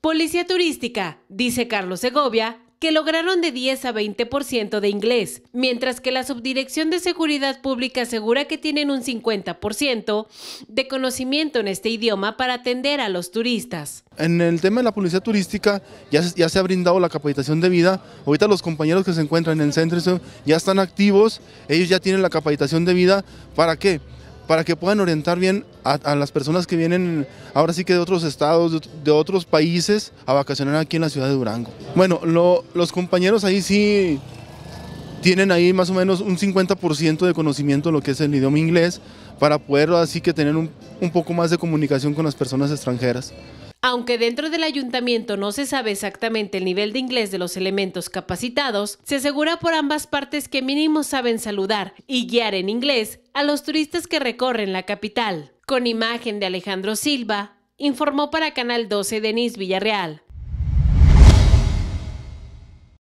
Policía turística, dice Carlos Segovia, que lograron de 10 a 20% de inglés, mientras que la Subdirección de Seguridad Pública asegura que tienen un 50% de conocimiento en este idioma para atender a los turistas. En el tema de la policía turística ya, se ha brindado la capacitación de vida, ahorita los compañeros que se encuentran en el centro ya están activos, ellos ya tienen la capacitación de vida, ¿para qué? para que puedan orientar bien a, las personas que vienen ahora sí que de otros estados, de, otros países, a vacacionar aquí en la ciudad de Durango. Bueno, los compañeros ahí sí tienen ahí más o menos un 50% de conocimiento de lo que es el idioma inglés para poder así que tener un, un poco más de comunicación con las personas extranjeras. Aunque dentro del ayuntamiento no se sabe exactamente el nivel de inglés de los elementos capacitados, se asegura por ambas partes que mínimo saben saludar y guiar en inglés a los turistas que recorren la capital. Con imagen de Alejandro Silva, informó para Canal 12 Denis Villarreal.